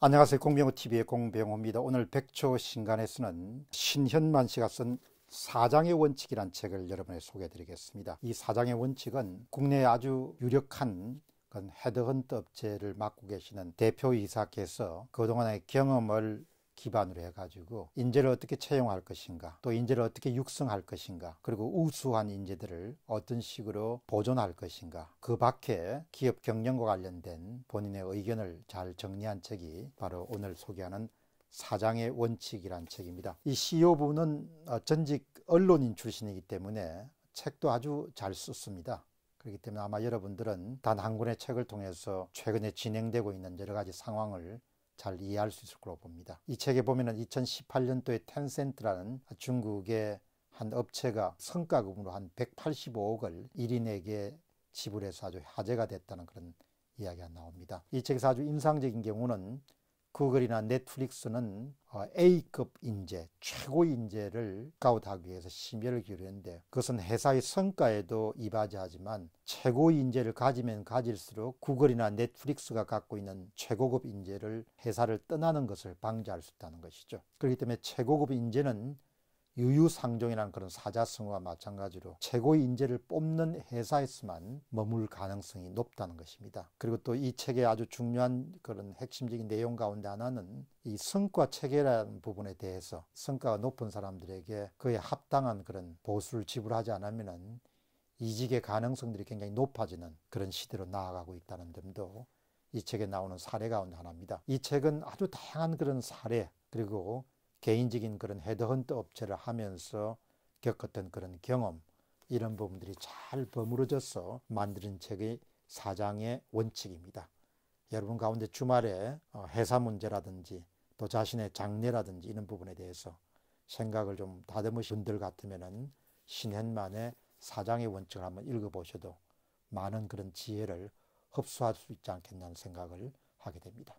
안녕하세요. 공병호TV의 공병호입니다. 오늘 백초 신간에서는 신현만 씨가 쓴 사장의 원칙이란 책을 여러분에 소개해 드리겠습니다. 이 사장의 원칙은 국내에 아주 유력한 헤드헌트 업체를 맡고 계시는 대표이사께서 그동안의 경험을 기반으로 해가지고 인재를 어떻게 채용할 것인가 또 인재를 어떻게 육성할 것인가 그리고 우수한 인재들을 어떤 식으로 보존할 것인가 그 밖에 기업 경영과 관련된 본인의 의견을 잘 정리한 책이 바로 오늘 소개하는 사장의 원칙이란 책입니다. 이 CEO 부은 어, 전직 언론인 출신이기 때문에 책도 아주 잘 썼습니다. 그렇기 때문에 아마 여러분들은 단 한 권의 책을 통해서 최근에 진행되고 있는 여러 가지 상황을 잘 이해할 수 있을 거로 봅니다. 이 책에 보면은 2018년도에 텐센트라는 중국의 한 업체가 성과금으로 한 185억을 1인에게 지불해서 아주 화제가 됐다는 그런 이야기가 나옵니다. 이 책에서 아주 인상적인 경우는 구글이나 넷플릭스는 어, A급 인재, 최고 인재를 스카우하기 위해서 심혈을 기울였는데 그것은 회사의 성과에도 이바지하지만 최고 인재를 가지면 가질수록 구글이나 넷플릭스가 갖고 있는 최고급 인재를 회사를 떠나는 것을 방지할 수 있다는 것이죠. 그렇기 때문에 최고급 인재는 유유상종이라는 그런 사자성어와 마찬가지로 최고의 인재를 뽑는 회사에서만 머물 가능성이 높다는 것입니다. 그리고 또 이 책의 아주 중요한 그런 핵심적인 내용 가운데 하나는 이 성과 체계라는 부분에 대해서 성과가 높은 사람들에게 그에 합당한 그런 보수를 지불하지 않으면 이직의 가능성들이 굉장히 높아지는 그런 시대로 나아가고 있다는 점도 이 책에 나오는 사례 가운데 하나입니다. 이 책은 아주 다양한 그런 사례 그리고 개인적인 그런 헤드헌터 업체를 하면서 겪었던 그런 경험 이런 부분들이 잘 버무려져서 만드는 책의 사장의 원칙입니다. 여러분 가운데 주말에 어, 회사 문제라든지 또 자신의 장래라든지 이런 부분에 대해서 생각을 좀 다듬으신 분들 같으면은 신현만의 사장의 원칙을 한번 읽어보셔도 많은 그런 지혜를 흡수할 수 있지 않겠냐는 생각을 하게 됩니다.